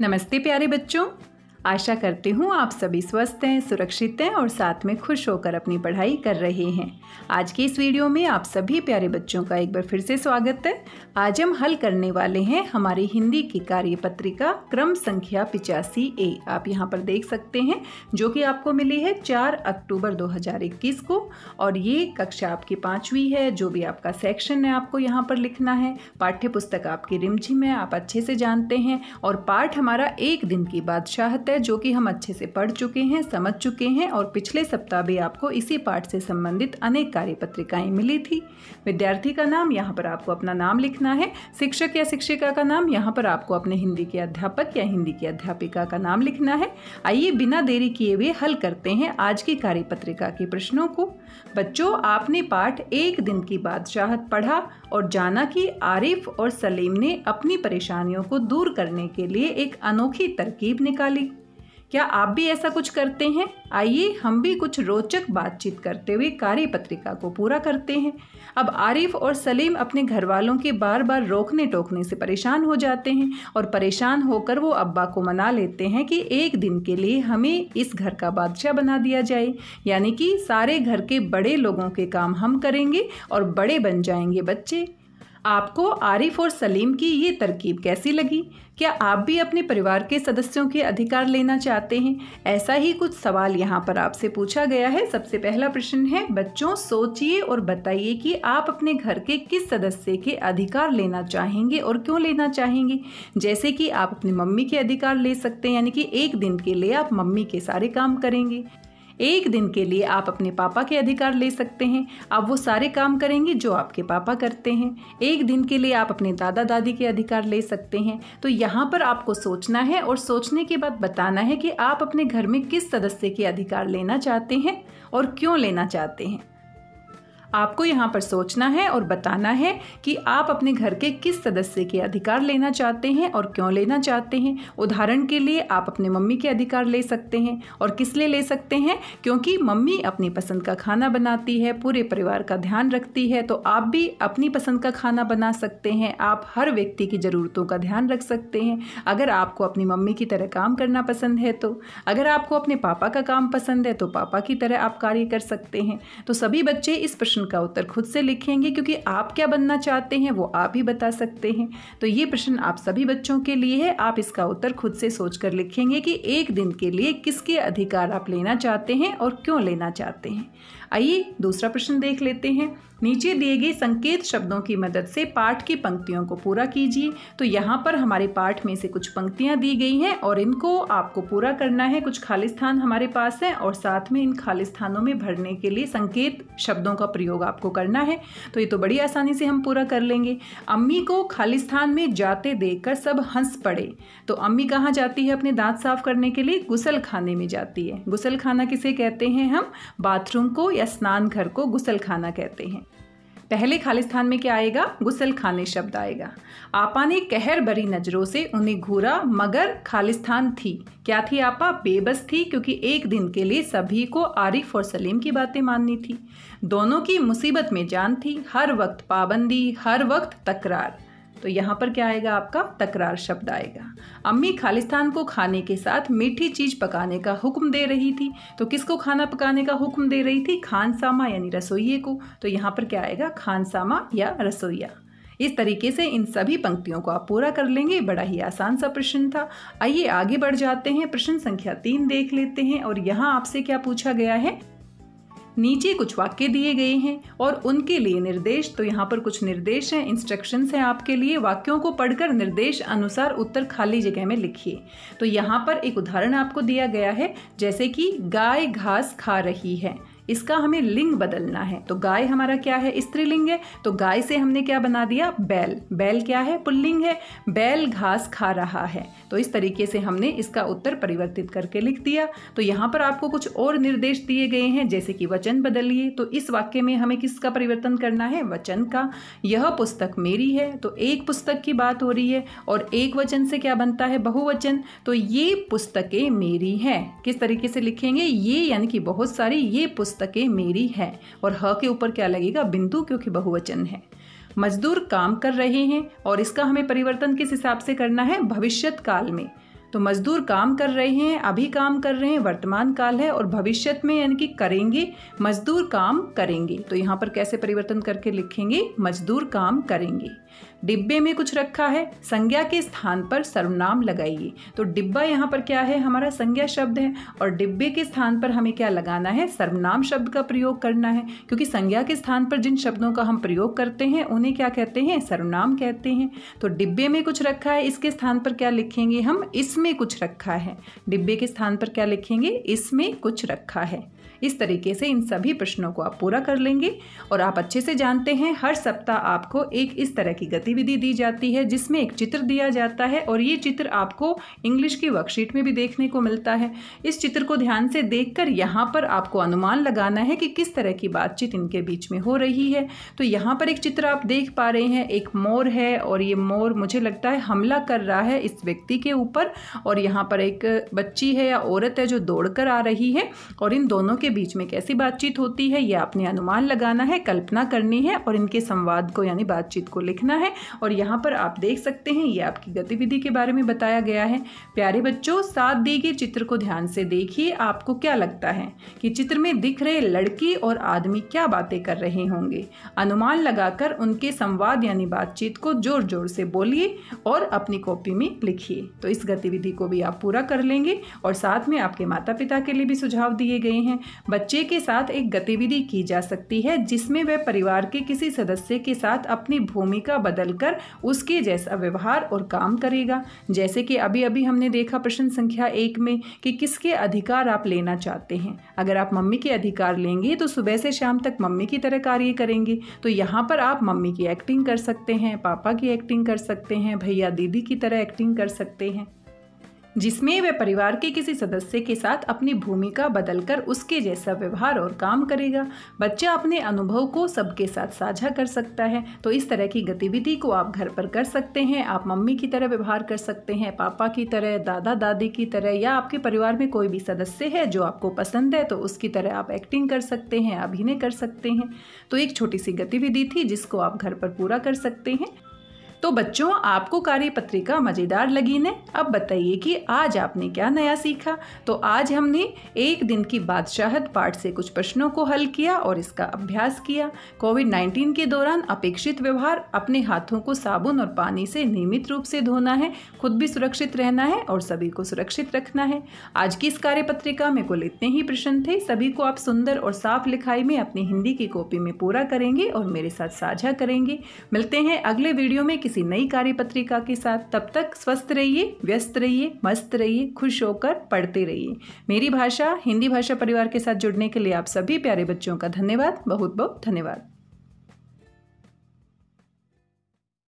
नमस्ते प्यारे बच्चों आशा करती हूँ आप सभी स्वस्थ हैं सुरक्षित हैं और साथ में खुश होकर अपनी पढ़ाई कर रहे हैं आज की इस वीडियो में आप सभी प्यारे बच्चों का एक बार फिर से स्वागत है आज हम हल करने वाले हैं हमारी हिंदी की कार्य पत्रिका क्रम संख्या पिचासी ए आप यहाँ पर देख सकते हैं जो कि आपको मिली है चार अक्टूबर दो को और ये कक्षा आपकी पाँचवीं है जो भी आपका सेक्शन है आपको यहाँ पर लिखना है पाठ्य पुस्तक आपकी रिमझिम है आप अच्छे से जानते हैं और पाठ हमारा एक दिन की बादशाहत है है जो कि हम अच्छे से पढ़ चुके हैं समझ चुके हैं और पिछले सप्ताह भी आपको इसी पाठ से संबंधित अनेक कार्य पत्रिकाएं मिली थी विद्यार्थी का नाम यहाँ पर आपको अपना नाम लिखना है शिक्षक या शिक्षिका का नाम यहाँ पर आपको अपने हिंदी के अध्यापक या हिंदी की अध्यापिका का नाम लिखना है आइए बिना देरी किए हुए हल करते हैं आज की कार्य पत्रिका के प्रश्नों को बच्चों आपने पाठ एक दिन की बादशाह पढ़ा और जाना कि आरिफ और सलीम ने अपनी परेशानियों को दूर करने के लिए एक अनोखी तरकीब निकाली क्या आप भी ऐसा कुछ करते हैं आइए हम भी कुछ रोचक बातचीत करते हुए कार्य पत्रिका को पूरा करते हैं अब आरिफ और सलीम अपने घर वालों के बार बार रोकने टोकने से परेशान हो जाते हैं और परेशान होकर वो अब्बा को मना लेते हैं कि एक दिन के लिए हमें इस घर का बादशाह बना दिया जाए यानी कि सारे घर के बड़े लोगों के काम हम करेंगे और बड़े बन जाएंगे बच्चे आपको आरिफ और सलीम की ये तरकीब कैसी लगी क्या आप भी अपने परिवार के सदस्यों के अधिकार लेना चाहते हैं ऐसा ही कुछ सवाल यहाँ पर आपसे पूछा गया है सबसे पहला प्रश्न है बच्चों सोचिए और बताइए कि आप अपने घर के किस सदस्य के अधिकार लेना चाहेंगे और क्यों लेना चाहेंगे जैसे कि आप अपनी मम्मी के अधिकार ले सकते हैं यानी कि एक दिन के लिए आप मम्मी के सारे काम करेंगे एक दिन के लिए आप अपने पापा के अधिकार ले सकते हैं आप वो सारे काम करेंगे जो आपके पापा करते हैं एक दिन के लिए आप अपने दादा दादी के अधिकार ले सकते हैं तो यहाँ पर आपको सोचना है और सोचने के बाद बताना है कि आप अपने घर में किस सदस्य के अधिकार लेना चाहते हैं और क्यों लेना चाहते हैं आपको यहाँ पर सोचना है और बताना है कि आप अपने घर के किस सदस्य के अधिकार लेना चाहते हैं और क्यों लेना चाहते हैं उदाहरण के लिए आप अपने मम्मी के अधिकार ले सकते हैं और किस लिए ले सकते हैं क्योंकि मम्मी अपनी पसंद का खाना बनाती है पूरे परिवार का ध्यान रखती है तो आप भी अपनी पसंद का खाना बना सकते हैं आप हर व्यक्ति की ज़रूरतों का ध्यान रख सकते हैं अगर आपको अपनी मम्मी की तरह काम करना पसंद है तो अगर आपको अपने पापा का काम पसंद है तो पापा की तरह आप कार्य कर सकते हैं तो सभी बच्चे इस प्रश्न का उत्तर खुद से लिखेंगे क्योंकि आप क्या बनना चाहते हैं वो आप ही बता सकते हैं तो ये प्रश्न आप सभी बच्चों के लिए है आप इसका उत्तर खुद से सोच कर लिखेंगे कि एक दिन के लिए किसके अधिकार आप लेना चाहते हैं और क्यों लेना चाहते हैं आइए दूसरा प्रश्न देख लेते हैं नीचे दिए गए संकेत शब्दों की मदद से पाठ की पंक्तियों को पूरा कीजिए तो यहाँ पर हमारे पाठ में से कुछ पंक्तियाँ दी गई हैं और इनको आपको पूरा करना है कुछ खाली स्थान हमारे पास हैं और साथ में इन खाली स्थानों में भरने के लिए संकेत शब्दों का प्रयोग आपको करना है तो ये तो बड़ी आसानी से हम पूरा कर लेंगे अम्मी को खाली स्थान में जाते देख सब हंस पड़े तो अम्मी कहाँ जाती है अपने दाँत साफ करने के लिए गुसल खाने में जाती है गुसल खाना किसे कहते हैं हम बाथरूम को या स्नान घर को गुसल खाना कहते हैं पहले खालिस्तान में क्या आएगा गुसल खाने शब्द आएगा आपा ने कहर भरी नज़रों से उन्हें घूरा मगर खालिस्तान थी क्या थी आपा बेबस थी क्योंकि एक दिन के लिए सभी को आरिफ और सलीम की बातें माननी थी दोनों की मुसीबत में जान थी हर वक्त पाबंदी हर वक्त तकरार तो यहाँ पर क्या आएगा आपका तकरार शब्द आएगा अम्मी खालिस्तान को खाने के साथ मीठी चीज़ पकाने का हुक्म दे रही थी तो किसको खाना पकाने का हुक्म दे रही थी खानसामा यानी रसोइये को तो यहाँ पर क्या आएगा खानसामा या रसोइया इस तरीके से इन सभी पंक्तियों को आप पूरा कर लेंगे बड़ा ही आसान सा प्रश्न था आइए आगे बढ़ जाते हैं प्रश्न संख्या तीन देख लेते हैं और यहाँ आपसे क्या पूछा गया है नीचे कुछ वाक्य दिए गए हैं और उनके लिए निर्देश तो यहाँ पर कुछ निर्देश हैं इंस्ट्रक्शंस हैं आपके लिए वाक्यों को पढ़कर निर्देश अनुसार उत्तर खाली जगह में लिखिए तो यहाँ पर एक उदाहरण आपको दिया गया है जैसे कि गाय घास खा रही है इसका हमें लिंग बदलना है तो गाय हमारा क्या है स्त्रीलिंग है तो गाय से हमने क्या बना दिया बैल बैल क्या है पुल्लिंग है बैल घास खा रहा है तो इस तरीके से हमने इसका उत्तर परिवर्तित करके लिख दिया तो यहाँ पर आपको कुछ और निर्देश दिए गए हैं जैसे कि वचन बदलिए तो इस वाक्य में हमें किसका परिवर्तन करना है वचन का यह पुस्तक मेरी है तो एक पुस्तक की बात हो रही है और एक वचन से क्या बनता है बहुवचन तो ये पुस्तकें मेरी हैं किस तरीके से लिखेंगे ये यानी कि बहुत सारी ये पुस्तक पुस्तकें मेरी हैं और ह के ऊपर क्या लगेगा बिंदु क्योंकि बहुवचन है मजदूर काम कर रहे हैं और इसका हमें परिवर्तन किस हिसाब से करना है भविष्यत काल में तो मजदूर काम कर रहे हैं अभी काम कर रहे हैं वर्तमान काल है और भविष्य में यानी कि करेंगे मजदूर काम करेंगे तो यहाँ पर कैसे परिवर्तन करके लिखेंगे मजदूर काम करेंगे डिब्बे में कुछ रखा है संज्ञा के स्थान पर सर्वनाम लगाइए तो डिब्बा यहाँ पर क्या है हमारा संज्ञा शब्द है और डिब्बे के स्थान पर हमें क्या लगाना है सर्वनाम शब्द का प्रयोग करना है क्योंकि संज्ञा के स्थान पर जिन शब्दों का हम प्रयोग करते हैं उन्हें क्या कहते हैं सर्वनाम कहते हैं तो डिब्बे में कुछ रखा है इसके स्थान पर क्या लिखेंगे हम इसमें इसमें कुछ रखा है डिब्बे के स्थान पर क्या लिखेंगे इसमें कुछ रखा है इस तरीके से इन सभी प्रश्नों को आप पूरा कर लेंगे और आप अच्छे से जानते हैं हर सप्ताह आपको एक इस तरह की गतिविधि दी जाती है जिसमें एक चित्र दिया जाता है और ये चित्र आपको इंग्लिश की वर्कशीट में भी देखने को मिलता है इस चित्र को ध्यान से देख कर यहाँ पर आपको अनुमान लगाना है कि किस तरह की बातचीत इनके बीच में हो रही है तो यहाँ पर एक चित्र आप देख पा रहे हैं एक मोर है और ये मोर मुझे लगता है हमला कर रहा है इस व्यक्ति के ऊपर और यहाँ पर एक बच्ची है या औरत है जो दौड़ कर आ रही है और इन दोनों के के बीच में कैसी बातचीत होती है यह आपने अनुमान लगाना है कल्पना करनी है और इनके संवाद को यानी बातचीत को लिखना है और यहाँ पर आप देख सकते हैं ये आपकी गतिविधि के बारे में बताया गया है प्यारे बच्चों साथ दिए गए चित्र को ध्यान से देखिए आपको क्या लगता है कि चित्र में दिख रहे लड़की और आदमी क्या बातें कर रहे होंगे अनुमान लगाकर उनके संवाद यानी बातचीत को जोर जोर से बोलिए और अपनी कॉपी में लिखिए तो इस गतिविधि को भी आप पूरा कर लेंगे और साथ में आपके माता पिता के लिए भी सुझाव दिए गए हैं बच्चे के साथ एक गतिविधि की जा सकती है जिसमें वह परिवार के किसी सदस्य के साथ अपनी भूमिका बदलकर उसके जैसा व्यवहार और काम करेगा जैसे कि अभी अभी हमने देखा प्रश्न संख्या एक में कि किसके अधिकार आप लेना चाहते हैं अगर आप मम्मी के अधिकार लेंगे तो सुबह से शाम तक मम्मी की तरह कार्य करेंगे तो यहाँ पर आप मम्मी की एक्टिंग कर सकते हैं पापा की एक्टिंग कर सकते हैं भैया दीदी की तरह एक्टिंग कर सकते हैं जिसमें वह परिवार के किसी सदस्य के साथ अपनी भूमिका बदलकर उसके जैसा व्यवहार और काम करेगा बच्चा अपने अनुभव को सबके साथ साझा कर सकता है तो इस तरह की गतिविधि को आप घर पर कर सकते हैं आप मम्मी की तरह व्यवहार कर सकते हैं पापा की तरह दादा दादी की तरह या आपके परिवार में कोई भी सदस्य है जो आपको पसंद है तो उसकी तरह आप एक्टिंग कर सकते हैं अभिनय कर सकते हैं तो एक छोटी सी गतिविधि थी जिसको आप घर पर पूरा कर सकते हैं तो बच्चों आपको कार्य पत्रिका मज़ेदार लगी ने अब बताइए कि आज आपने क्या नया सीखा तो आज हमने एक दिन की बादशाहत पाठ से कुछ प्रश्नों को हल किया और इसका अभ्यास किया कोविड 19 के दौरान अपेक्षित व्यवहार अपने हाथों को साबुन और पानी से नियमित रूप से धोना है खुद भी सुरक्षित रहना है और सभी को सुरक्षित रखना है आज की इस कार्य पत्रिका में कुल इतने ही प्रश्न थे सभी को आप सुंदर और साफ लिखाई में अपनी हिंदी की कॉपी में पूरा करेंगे और मेरे साथ साझा करेंगे मिलते हैं अगले वीडियो में किसी नई कार्य पत्रिका के साथ तब तक स्वस्थ रहिए व्यस्त रहिए मस्त रहिए खुश होकर पढ़ते रहिए मेरी भाषा हिंदी भाषा परिवार के साथ जुड़ने के लिए आप सभी प्यारे बच्चों का धन्यवाद बहुत बहुत धन्यवाद